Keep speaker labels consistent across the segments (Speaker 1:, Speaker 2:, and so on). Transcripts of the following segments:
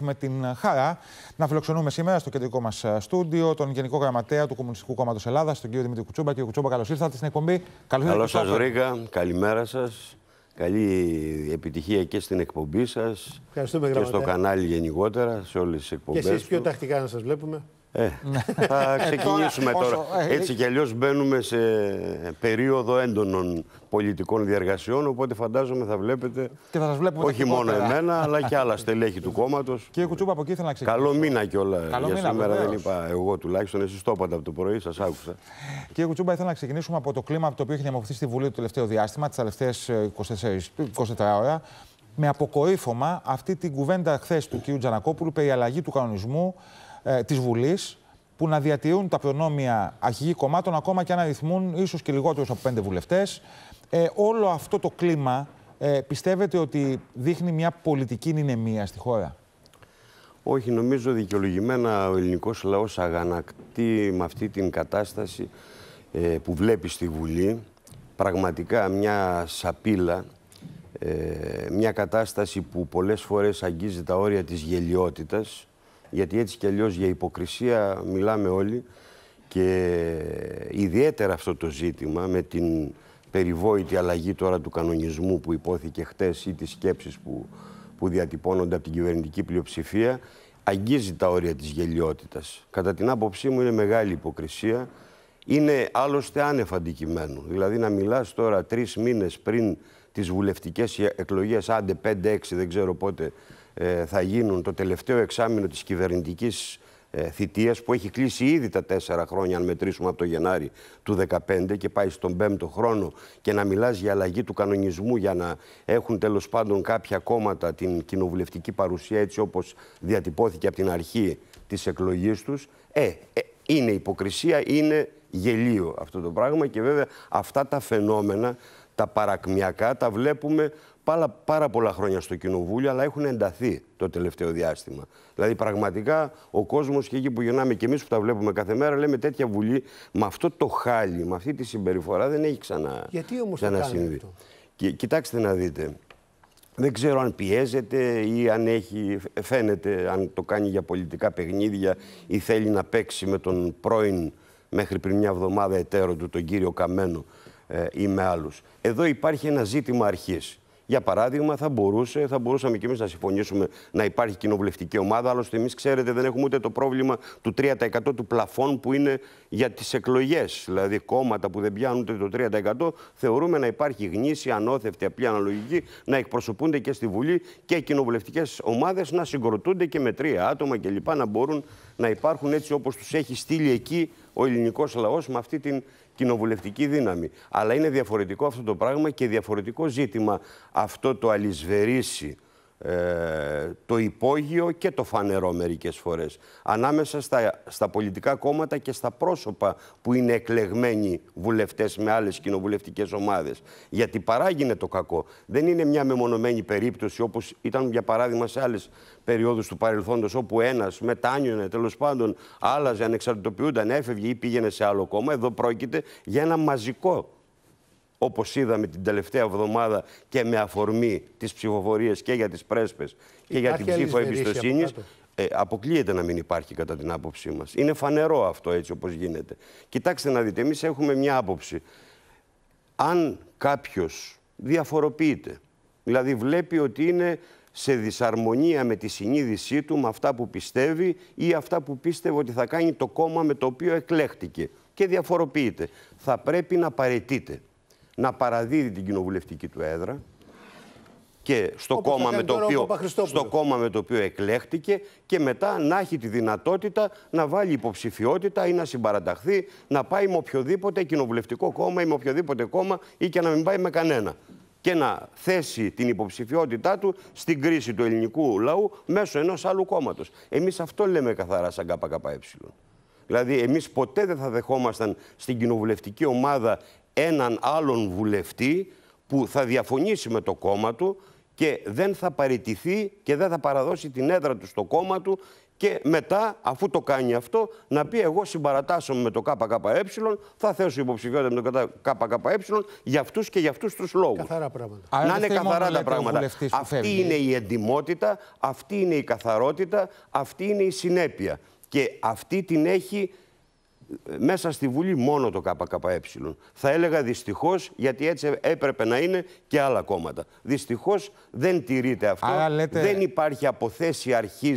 Speaker 1: με την χαρά να φιλοξενούμε σήμερα στο κεντρικό μας ε, στούντιο τον Γενικό Γραμματέα του Κομμουνιστικού Κόμματος Ελλάδας, τον κύριο Δημήτρη Κουτσούμπα. Κύριε Κουτσούμπα, καλώς ήρθατε στην εκπομπή. Καλώς σας βρήκα.
Speaker 2: Καλημέρα σας. Καλή επιτυχία και στην εκπομπή σας και στο κανάλι γενικότερα, σε όλες τις εκπομπέ. Και εσείς πιο τακτικά
Speaker 3: να σας βλέπουμε. Ε, ναι. θα ε, ξεκινήσουμε τώρα. Ε, Έτσι ε,
Speaker 2: κι αλλιώς μπαίνουμε σε περίοδο έντονων πολιτικών διαργασιών. Οπότε φαντάζομαι θα βλέπετε. Και θα βλέπουμε όχι μόνο εμένα, αλλά και άλλα στελέχη του κόμματος. Κύριε Κουτσούπα, από εκεί ήθελα να ξεκινήσω. Καλό μήνα κιόλα. για μήνα, σήμερα βεβαίως. δεν είπα εγώ τουλάχιστον. Εσείς το είπατε από το πρωί, σας άκουσα.
Speaker 1: Κύριε Κουτσούπα, ήθελα να ξεκινήσουμε από το κλίμα από το οποίο έχει διαμορφωθεί στη Βουλή το τελευταίο διάστημα, τις τελευταίες 24, 24 ώρα. Με αποκορύφωμα αυτή την κουβέντα χθες του κ. Τζανακόπουλου περί αλλαγή του κανονισμού ε, της Βουλής που να διατηρούν τα προνόμια αρχηγή κομμάτων, ακόμα και αν αριθμούν ίσως και λιγότερους από πέντε βουλευτές. Ε, όλο αυτό το κλίμα ε, πιστεύετε ότι δείχνει μια πολιτική νυνεμία στη χώρα.
Speaker 2: Όχι, νομίζω δικαιολογημένα ο ελληνικός λαός αγανακτεί με αυτή την κατάσταση ε, που βλέπει στη Βουλή. Πραγματικά μια σαπίλα, μια κατάσταση που πολλές φορές αγγίζει τα όρια της γελιότητας γιατί έτσι κι αλλιώς για υποκρισία μιλάμε όλοι και ιδιαίτερα αυτό το ζήτημα με την περιβόητη αλλαγή τώρα του κανονισμού που υπόθηκε χτες ή τις σκέψεις που, που διατυπώνονται από την κυβερνητική πλειοψηφία αγγίζει τα όρια της γελιότητας. Κατά την άποψή μου είναι μεγάλη υποκρισία. Είναι άλλωστε άνευ αντικειμένου. Δηλαδή να μιλάς τώρα τρεις μήνες πριν τις βουλευτικές εκλογές, άντε 5-6 δεν ξέρω πότε ε, θα γίνουν το τελευταίο εξάμεινο της κυβερνητικής ε, θητείας που έχει κλείσει ήδη τα τέσσερα χρόνια αν μετρήσουμε από το Γενάρη του 2015 και πάει στον πέμπτο χρόνο και να μιλάς για αλλαγή του κανονισμού για να έχουν τέλος πάντων κάποια κόμματα την κοινοβουλευτική παρουσία έτσι όπως διατυπώθηκε από την αρχή της εκλογής τους ε, ε είναι υποκρισία, είναι γελίο αυτό το πράγμα και βέβαια αυτά τα φαινόμενα τα παρακμιακά τα βλέπουμε πάρα, πάρα πολλά χρόνια στο Κοινοβούλιο, αλλά έχουν ενταθεί το τελευταίο διάστημα. Δηλαδή, πραγματικά ο κόσμος και εκεί που γυρνάμε και εμείς που τα βλέπουμε κάθε μέρα, λέμε τέτοια βουλή με αυτό το χάλι, με αυτή τη συμπεριφορά δεν έχει ξανά,
Speaker 3: Γιατί όμως δεν συμβεί.
Speaker 2: Και, κοιτάξτε να δείτε. Δεν ξέρω αν πιέζεται ή αν έχει, φαίνεται, αν το κάνει για πολιτικά παιχνίδια ή θέλει να παίξει με τον πρώην μέχρι πριν μια εβδομάδα εταίρο του, τον κύριο Καμένο ε, ή με άλλους. Εδώ υπάρχει ένα ζήτημα αρχής. Για παράδειγμα, θα, μπορούσε, θα μπορούσαμε και εμείς να συμφωνήσουμε να υπάρχει κοινοβουλευτική ομάδα. Άλλωστε, εμείς ξέρετε, δεν έχουμε ούτε το πρόβλημα του 3% του πλαφών που είναι για τις εκλογές. Δηλαδή, κόμματα που δεν πιάνουν ούτε το 3% θεωρούμε να υπάρχει γνήση, ανώθευτη, απλή αναλογική, να εκπροσωπούνται και στη Βουλή και οι κοινοβουλευτικές ομάδες να συγκροτούνται και με τρία άτομα κλπ. Να μπορούν να υπάρχουν έτσι όπως τους έχει στείλει εκεί ο ελληνικός λαός με αυτή την κοινοβουλευτική δύναμη. Αλλά είναι διαφορετικό αυτό το πράγμα και διαφορετικό ζήτημα αυτό το αλυσβερίσι ε, το υπόγειο και το φανερό μερικές φορές. Ανάμεσα στα, στα πολιτικά κόμματα και στα πρόσωπα που είναι εκλεγμένοι βουλευτές με άλλες κοινοβουλευτικές ομάδες. Γιατί παράγεινε το κακό. Δεν είναι μια μεμονωμένη περίπτωση όπως ήταν για παράδειγμα σε άλλες περιόδους του παρελθόντος όπου ένας μετάνιωνε τέλος πάντων, άλλαζε, ανεξαρτητοποιούνταν, έφευγε ή πήγαινε σε άλλο κόμμα. Εδώ πρόκειται για ένα μαζικό όπως είδαμε την τελευταία εβδομάδα και με αφορμή τις ψηφοφορίες και για τις πρέσπες και Υπάρχει για την ψήφο εμπιστοσύνη. Ε, αποκλείεται να μην υπάρχει κατά την άποψή μας. Είναι φανερό αυτό έτσι όπως γίνεται. Κοιτάξτε να δείτε, εμείς έχουμε μια άποψη. Αν κάποιος διαφοροποιείται, δηλαδή βλέπει ότι είναι σε δυσαρμονία με τη συνείδησή του, με αυτά που πιστεύει ή αυτά που πίστευε ότι θα κάνει το κόμμα με το οποίο εκλέχτηκε και διαφοροποιείται, θα πρέπει να παρετείται να παραδίδει την κοινοβουλευτική του έδρα και στο, κόμμα με, το οποίο, στο κόμμα με το οποίο εκλέχτηκε και μετά να έχει τη δυνατότητα να βάλει υποψηφιότητα ή να συμπαραταχθεί, να πάει με οποιοδήποτε κοινοβουλευτικό κόμμα ή με οποιοδήποτε κόμμα ή και να μην πάει με κανένα και να θέσει την υποψηφιότητά του στην κρίση του ελληνικού λαού μέσω ενός άλλου κόμματος. Εμείς αυτό λέμε καθαρά σαν ΚΚΕ. Δηλαδή, εμείς ποτέ δεν θα δεχόμασταν στην κοινοβουλευτική ομάδα έναν άλλον βουλευτή που θα διαφωνήσει με το κόμμα του και δεν θα παραιτηθεί και δεν θα παραδώσει την έδρα του στο κόμμα του και μετά, αφού το κάνει αυτό, να πει εγώ συμπαρατάσσομαι με το ΚΚΕ, θα θέσω υποψηφιότητα με το ΚΚΕ για αυτούς και για αυτούς τους λόγους. Καθαρά πράγματα. να είναι καθαρά τα πράγματα. Αυτή είναι η εντιμότητα, αυτή είναι η καθαρότητα, αυτή είναι η συνέπεια. Και αυτή την έχει μέσα στη Βουλή μόνο το ΚΚΕ. Θα έλεγα δυστυχώς, γιατί έτσι έπρεπε να είναι και άλλα κόμματα. Δυστυχώς δεν τηρείται αυτό. Δεν υπάρχει θέση αρχή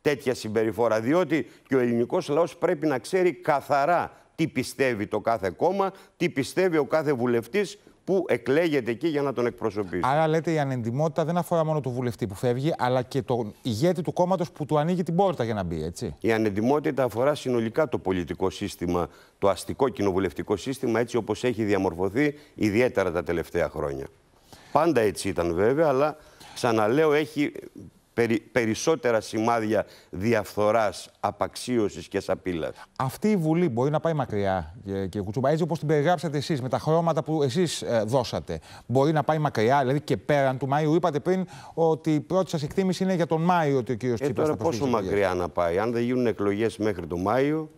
Speaker 2: τέτοια συμπεριφορά. Διότι και ο ελληνικός λαός πρέπει να ξέρει καθαρά τι πιστεύει το κάθε κόμμα, τι πιστεύει ο κάθε βουλευτής που εκλέγεται εκεί για να τον εκπροσωπήσει.
Speaker 1: Άρα λέτε η ανεντιμότητα δεν αφορά μόνο τον βουλευτή που φεύγει, αλλά και τον ηγέτη του κόμματος που του ανοίγει την πόρτα για να μπει, έτσι.
Speaker 2: Η ανεντιμότητα αφορά συνολικά το πολιτικό σύστημα, το αστικό κοινοβουλευτικό σύστημα, έτσι όπως έχει διαμορφωθεί ιδιαίτερα τα τελευταία χρόνια. Πάντα έτσι ήταν βέβαια, αλλά ξαναλέω έχει περισσότερα σημάδια διαφθοράς, απαξίωσης και σαπίλας.
Speaker 1: Αυτή η Βουλή μπορεί να πάει μακριά, ε, κύριε Κουτσούμπα, έτσι όπως την περιγράψατε εσείς, με τα χρώματα που εσείς ε, δώσατε. Μπορεί να πάει μακριά, δηλαδή και πέραν του Μάιου. Είπατε πριν ότι η πρώτη σας εκτίμηση είναι για τον Μάιο ότι ο κύριος ε, τώρα πόσο
Speaker 2: μακριά να πάει. Αν δεν γίνουν εκλογές μέχρι τον Μάιο,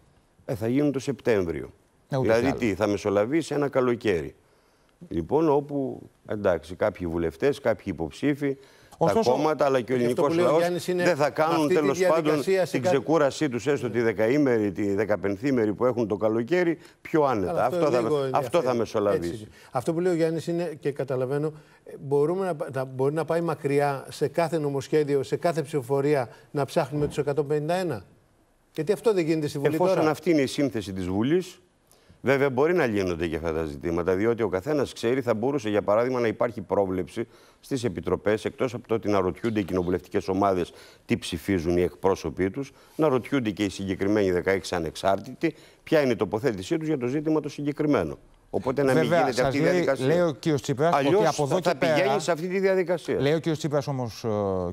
Speaker 2: ε, θα γίνουν το Σεπτέμβριο. Ε, δηλαδή τι, θα μεσολαβήσει ένα καλοκαίρι. Λοιπόν, όπου εντάξει, κάποιοι βουλευτές, κάποιοι υποψήφοι Ωστόσο, τα κόμματα αλλά και ο ελληνικό λαό δεν θα κάνουν τέλος πάντων την ξεκούρασή τους, έστω τη δεκαήμερη, τη δεκαπενθήμερη που έχουν το καλοκαίρι, πιο άνετα. αυτό, θα, αυτό θα μεσολαβήσει. Έτσι.
Speaker 3: Αυτό που λέει ο Γιάννης είναι και καταλαβαίνω, ε, μπορούμε να, μπορεί να πάει μακριά σε κάθε νομοσχέδιο, σε κάθε ψηφοφορία να ψάχνουμε τους 151. Γιατί αυτό δεν γίνεται στη Βουλή. Εφόσον τώρα.
Speaker 2: αυτή είναι η σύνθεση της Βουλής, Βέβαια, μπορεί να λύνονται και αυτά τα ζητήματα, διότι ο καθένας ξέρει, θα μπορούσε για παράδειγμα να υπάρχει πρόβλεψη στις επιτροπές, εκτός από το ότι να ρωτιούνται οι κοινοβουλευτικές ομάδες τι ψηφίζουν οι εκπρόσωποι τους, να ρωτιούνται και οι συγκεκριμένοι 16 ανεξάρτητοι, ποια είναι η τοποθέτησή τους για το ζήτημα το συγκεκριμένο. Οπότε να Βέβαια, μην γίνεται αυτή η διαδικασία. Λέει, ο κ. Τσίπρας ότι από εδώ και θα πέρα. πηγαίνεις σε αυτή τη διαδικασία.
Speaker 1: Λέει ο κ. Τσίπρας όμως,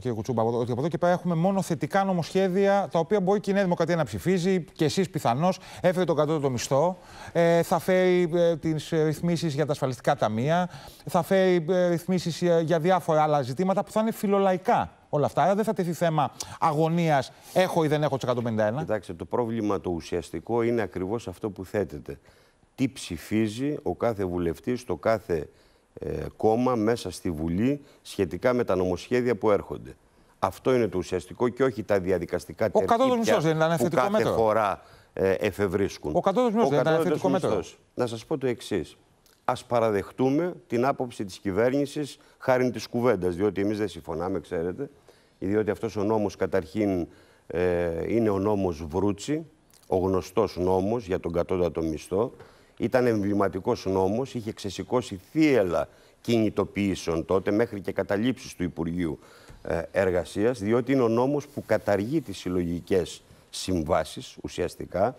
Speaker 1: ε, κ. Κουτσούμπα, ότι από εδώ και πέρα έχουμε μόνο θετικά νομοσχέδια τα οποία μπορεί και η Νέα Δημοκρατία να ψηφίζει και εσείς πιθανώς. Έφερε τον κατώτατο μισθό, ε, θα φέρει ε, τις ρυθμίσεις για τα ασφαλιστικά ταμεία, θα φέρει ε, ρυθμίσεις ε, για διάφορα άλλα ζητήματα που θα είναι φιλολαϊκά όλα αυτά. Άρα δεν θα τεθεί θέμα αγωνίας,
Speaker 2: έχω ή δεν έχω τι 151. Κοιτάξτε, το πρόβλημα το ουσιαστικό είναι ακριβώς αυτό που θέτεται τι ψηφίζει ο κάθε βουλευτής στο κάθε ε, κόμμα μέσα στη Βουλή σχετικά με τα νομοσχέδια που έρχονται. Αυτό είναι το ουσιαστικό και όχι τα διαδικαστικά ο που κάθε μέτρο. χώρα ε, εφευρίσκουν. Ο κατώτατος μισθός δεν ήταν θετικό μέτρο. Να σας πω το εξής. Ας παραδεχτούμε την άποψη της κυβέρνησης χάρη της κουβέντας, διότι εμείς δεν συμφωνάμε, ξέρετε, διότι αυτός ο νόμος καταρχήν ε, είναι ο νόμος Βρούτσι, ο γνωστός νόμος για τον κατώτατο μισθό, ήταν εμβληματικός νόμος, είχε ξεσηκώσει θύελα κινητοποιήσεων τότε μέχρι και καταλήψεις του Υπουργείου Εργασία, Εργασίας, διότι είναι ο νόμος που καταργεί τις συλλογικές συμβάσεις ουσιαστικά,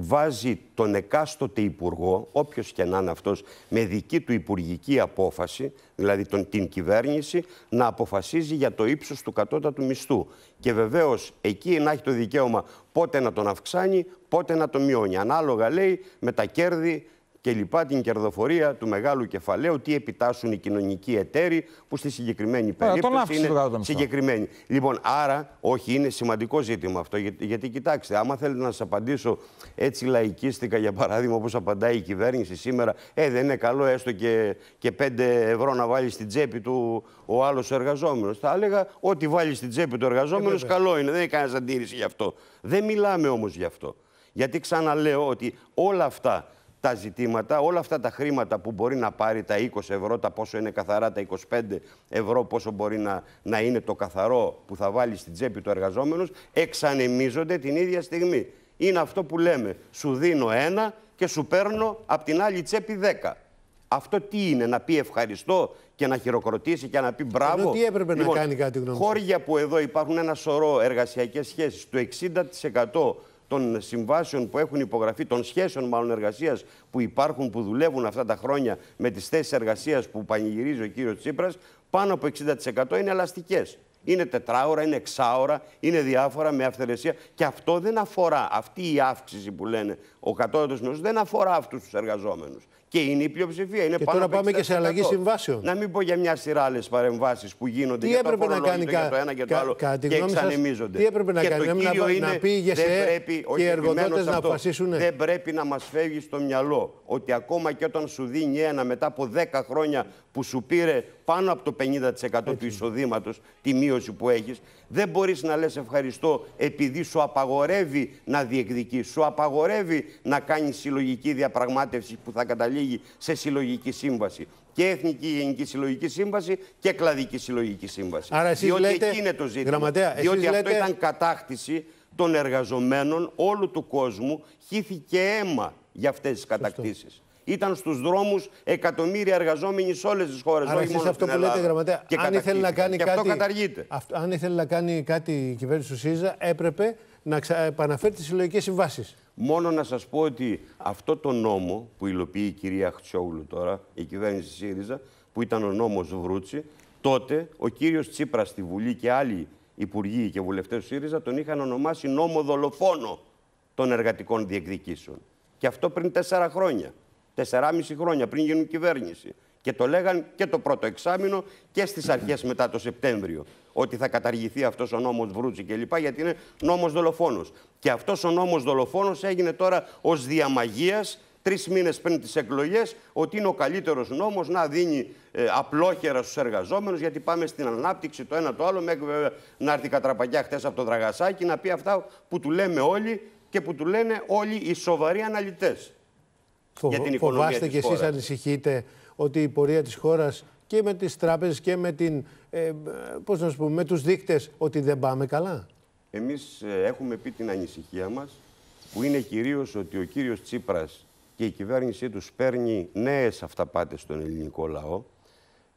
Speaker 2: βάζει τον εκάστοτε υπουργό, όποιος και να είναι αυτός, με δική του υπουργική απόφαση, δηλαδή τον, την κυβέρνηση, να αποφασίζει για το ύψος του κατώτατου μισθού. Και βεβαίως εκεί να έχει το δικαίωμα πότε να τον αυξάνει, πότε να τον μειώνει. Ανάλογα λέει με τα κέρδη και λοιπά την κερδοφορία του μεγάλου κεφαλαίου, τι επιτάσσουν οι κοινωνικοί εταίροι που στη συγκεκριμένη περίπτωση είναι συγκεκριμένη. συγκεκριμένοι. Λοιπόν, άρα, όχι, είναι σημαντικό ζήτημα αυτό, γιατί, γιατί κοιτάξτε, άμα θέλετε να σας απαντήσω έτσι λαϊκίστικα, για παράδειγμα, όπως απαντάει η κυβέρνηση σήμερα, ε, δεν είναι καλό έστω και, και 5 ευρώ να βάλεις στην τσέπη του ο άλλος εργαζόμενος. Θα έλεγα, ό,τι βάλεις στην τσέπη του εργαζόμενος, ε, καλό είναι, δεν έχει κανένας αντίρρηση γι' αυτό. Δεν μιλάμε όμως. γι' αυτό. Γιατί ξαναλέω ότι όλα αυτά τα ζητήματα, όλα αυτά τα χρήματα που μπορεί να πάρει, τα 20 ευρώ, τα πόσο είναι καθαρά, τα 25 ευρώ, πόσο μπορεί να, να είναι το καθαρό που θα βάλει στην τσέπη του εργαζόμενου, εξανεμίζονται την ίδια στιγμή. Είναι αυτό που λέμε, σου δίνω ένα και σου παίρνω από την άλλη τσέπη 10. Αυτό τι είναι, να πει ευχαριστώ και να χειροκροτήσει και να πει μπράβο. Ενώ τι έπρεπε να λοιπόν, κάνει κάτι γνώμη. Χώρια που εδώ υπάρχουν ένα σωρό εργασιακές σχέσεις, το 60% των συμβάσεων που έχουν υπογραφεί, των σχέσεων μάλλον εργασίας που υπάρχουν, που δουλεύουν αυτά τα χρόνια με τις θέσεις εργασίας που πανηγυρίζει ο κύριος Τσίπρας, πάνω από 60% είναι ελαστικές. Είναι τετράωρα, είναι εξάωρα, είναι διάφορα με αυθαιρεσία. Και αυτό δεν αφορά, αυτή η αύξηση που λένε ο κατώτατος μισθό δεν αφορά αυτούς τους εργαζόμενους. Και είναι η πλειοψηφία. Είναι και πάνω τώρα πάμε και σε αλλαγή συμβάσεων. Να μην πω για μια σειρά άλλες παρεμβάσεις που γίνονται τι για το τα να κα... για το ένα και το άλλο και εξανεμίζονται. Τι έπρεπε να και κάνει, να, είναι, να πει πρέπει, και οι εργοδότε να αποφασίσουν. Δεν πρέπει να μας φεύγει στο μυαλό ότι ακόμα και όταν σου δίνει ένα μετά από 10 χρόνια που σου πήρε πάνω από το 50% του εισοδήματος τη μείωση που έχεις, δεν μπορείς να λες ευχαριστώ επειδή σου απαγορεύει να διεκδικείς, σου απαγορεύει να κάνεις συλλογική διαπραγμάτευση που θα καταλήγει σε συλλογική σύμβαση. Και Εθνική Γενική Συλλογική Σύμβαση και Κλαδική Συλλογική Σύμβαση. Άρα εσείς διότι λέτε... εκεί είναι το ζήτημα. διότι αυτό ήταν κατάκτηση των εργαζομένων όλου του κόσμου. Χύθηκε αίμα για αυτές τις κατακτήσεις ήταν στους δρόμους εκατομμύρια εργαζόμενοι σε όλες τις χώρες. Αν μόνο αυτό που λέτε, γραμματέα. Και αν ήθελε να κάνει κάτι. Αυτό
Speaker 3: καταργείται. αν ήθελε να κάνει κάτι η κυβέρνηση του ΣΥΡΙΖΑ, έπρεπε να ξα... επαναφέρει τις συλλογικές συμβάσεις.
Speaker 2: Μόνο να σας πω ότι αυτό το νόμο που υλοποιεί η κυρία Χτσόγλου τώρα, η κυβέρνηση ΣΥΡΙΖΑ, που ήταν ο νόμος Βρούτσι, τότε ο κύριος Τσίπρας στη Βουλή και άλλοι υπουργοί και βουλευτές του ΣΥΡΙΖΑ τον είχαν ονομάσει νόμο δολοφόνο των εργατικών διεκδικήσεων. Και αυτό πριν τέσσερα χρόνια. 4,5 χρόνια πριν γίνουν κυβέρνηση. Και το λέγαν και το πρώτο εξάμεινο και στις αρχές μετά το Σεπτέμβριο. Ότι θα καταργηθεί αυτός ο νόμος Βρούτσι κλπ. Γιατί είναι νόμος δολοφόνος. Και αυτός ο νόμος δολοφόνος έγινε τώρα ως διαμαγείας τρεις μήνες πριν τις εκλογές. Ότι είναι ο καλύτερος νόμος να δίνει ε, απλόχερα στους εργαζόμενους. Γιατί πάμε στην ανάπτυξη το ένα το άλλο. Μέχρι βέβαια να έρθει η κατραπαγιά χτες από το Δραγασάκι να πει αυτά που του λέμε όλοι και που του λένε όλοι οι σοβαροί αναλυτές.
Speaker 3: Φοβάστε και εσείς ανησυχείτε ότι η πορεία της χώρας και με τις τράπεζες και με, την, ε, πώς να πούμε, με τους δείκτες ότι δεν πάμε καλά.
Speaker 2: Εμείς ε, έχουμε πει την ανησυχία μας που είναι κυρίως ότι ο κύριος Τσίπρας και η κυβέρνησή τους παίρνει νέες αυταπάτες στον ελληνικό λαό.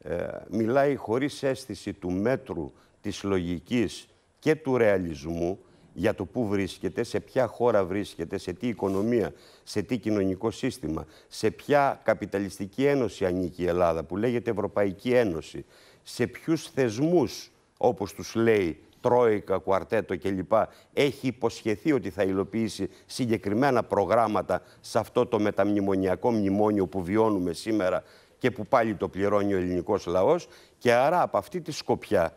Speaker 2: Ε, μιλάει χωρίς αίσθηση του μέτρου, της λογικής και του ρεαλισμού για το πού βρίσκεται, σε ποια χώρα βρίσκεται, σε τι οικονομία, σε τι κοινωνικό σύστημα, σε ποια καπιταλιστική ένωση ανήκει η Ελλάδα, που λέγεται Ευρωπαϊκή Ένωση, σε ποιους θεσμούς, όπως τους λέει Τρόικα, Κουαρτέτο κλπ. έχει υποσχεθεί ότι θα υλοποιήσει συγκεκριμένα προγράμματα σε αυτό το μεταμνημονιακό μνημόνιο που βιώνουμε σήμερα και που πάλι το πληρώνει ο ελληνικός λαός και άρα από αυτή τη σκοπιά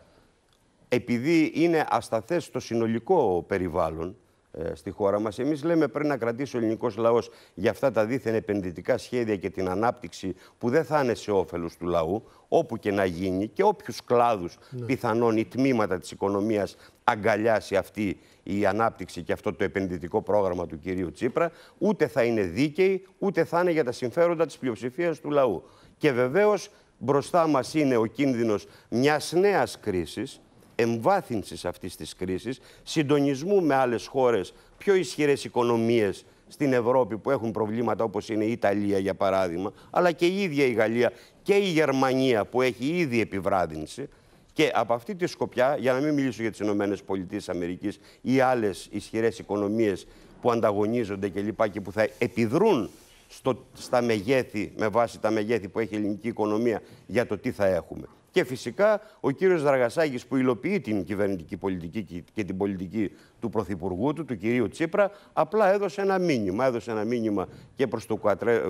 Speaker 2: επειδή είναι ασταθές το συνολικό περιβάλλον ε, στη χώρα μας, εμείς λέμε πρέπει να κρατήσει ο ελληνικός λαός για αυτά τα δίθεν επενδυτικά σχέδια και την ανάπτυξη που δεν θα είναι σε όφελος του λαού, όπου και να γίνει και όποιους κλάδους ναι. πιθανόν οι τμήματα της οικονομίας αγκαλιάσει αυτή η ανάπτυξη και αυτό το επενδυτικό πρόγραμμα του κυρίου Τσίπρα, ούτε θα είναι δίκαιοι, ούτε θα είναι για τα συμφέροντα της πλειοψηφίας του λαού. Και βεβαίως μπροστά μας είναι ο κίνδυνος μιας νέας κρίσης, εμβάθυνσης αυτής της κρίσης, συντονισμού με άλλες χώρες, πιο ισχυρές οικονομίες στην Ευρώπη που έχουν προβλήματα όπως είναι η Ιταλία για παράδειγμα, αλλά και η ίδια η Γαλλία και η Γερμανία που έχει ήδη επιβράδυνση. Και από αυτή τη σκοπιά, για να μην μιλήσω για τις ΗΠΑ ή άλλες ισχυρές οικονομίες που ανταγωνίζονται και λοιπά και που θα επιδρούν στο, στα μεγέθη, με βάση τα μεγέθη που έχει η ελληνική οικονομία για το τι θα έχουμε. Και φυσικά ο κύριος Δραγασάκης που υλοποιεί την κυβερνητική πολιτική και την πολιτική του Πρωθυπουργού του, του κυρίου Τσίπρα, απλά έδωσε ένα μήνυμα. Έδωσε ένα μήνυμα και προς το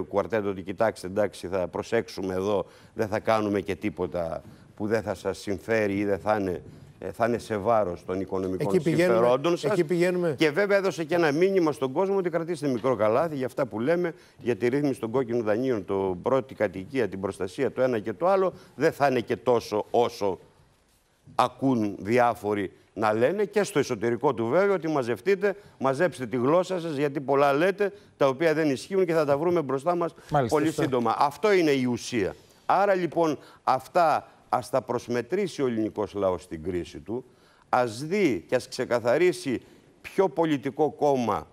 Speaker 2: κουαρτέτο ότι κοιτάξτε εντάξει θα προσέξουμε εδώ, δεν θα κάνουμε και τίποτα που δεν θα σας συμφέρει ή δεν θα είναι ε, θα είναι σε βάρος των οικονομικών εκεί συμφερόντων σα. Και βέβαια έδωσε και ένα μήνυμα στον κόσμο ότι κρατήστε μικρό καλάθι για αυτά που λέμε για τη ρύθμιση των κόκκινων δανείων, το πρώτη κατοικία, την προστασία, το ένα και το άλλο. Δεν θα είναι και τόσο όσο ακούν διάφοροι να λένε και στο εσωτερικό του βέβαια ότι μαζευτείτε, μαζέψτε τη γλώσσα σας γιατί πολλά λέτε τα οποία δεν ισχύουν και θα τα βρούμε μπροστά μας πολύ σύντομα. Αυτό είναι η ουσία. Άρα λοιπόν αυτά Ας τα προσμετρήσει ο ελληνικός λαός στην κρίση του, ας δει και ας ξεκαθαρίσει ποιο πολιτικό κόμμα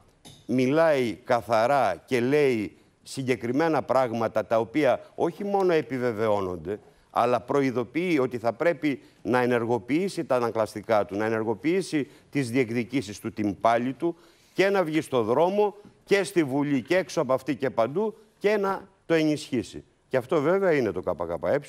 Speaker 2: μιλάει καθαρά και λέει συγκεκριμένα πράγματα τα οποία όχι μόνο επιβεβαιώνονται, αλλά προειδοποιεί ότι θα πρέπει να ενεργοποιήσει τα ανακλαστικά του, να ενεργοποιήσει τις διεκδικήσεις του, την πάλη του και να βγει στο δρόμο και στη Βουλή και έξω από αυτή και παντού και να το ενισχύσει. Και αυτό βέβαια είναι το ΚΚΕ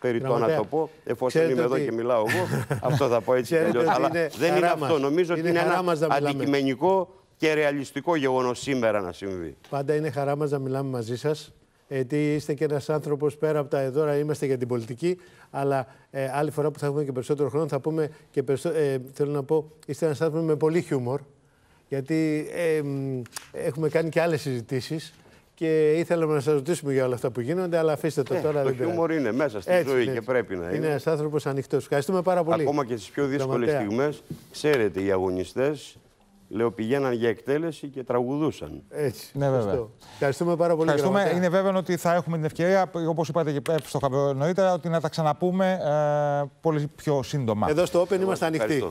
Speaker 2: περιττό να το πω, εφόσον είμαι εδώ και μιλάω εγώ, αυτό θα πω έτσι. Αλλά δεν είναι αυτό. Νομίζω ότι είναι ένα αντικειμενικό και ρεαλιστικό γεγονός σήμερα να συμβεί.
Speaker 3: Πάντα είναι χαρά μας να μιλάμε μαζί σας. Γιατί είστε και ένας άνθρωπος πέρα από τα εδώρα, είμαστε για την πολιτική. Αλλά ε, άλλη φορά που θα έχουμε και περισσότερο χρόνο, θα πούμε και περισσότερο. Ε, θέλω να πω, είστε ένας άνθρωπος με πολύ χιούμορ. Γιατί ε, έχουμε κάνει και άλλες συζητήσεις και ήθελαμε να σας ρωτήσουμε για όλα αυτά που γίνονται, αλλά αφήστε το ε, τώρα. Το χιούμορ
Speaker 2: είναι μέσα στη ζωή και πρέπει να είναι. Είναι ένας
Speaker 3: άνθρωπος ανοιχτός. Ευχαριστούμε πάρα πολύ. Ακόμα και
Speaker 2: στις πιο δύσκολες στιγμές, ξέρετε, οι αγωνιστές πηγαίναν για εκτέλεση και τραγουδούσαν.
Speaker 3: Έτσι. Ναι, βέβαια. Ευχαριστούμε
Speaker 2: πάρα πολύ. Ευχαριστούμε.
Speaker 1: Είναι βέβαιο ότι θα έχουμε την ευκαιρία, όπως είπατε και στο χαμπέρο νωρίτερα, ότι να τα ξαναπούμε ε, πολύ πιο σύντομα. Εδώ στο
Speaker 3: Open είμαστε ανοιχτοί.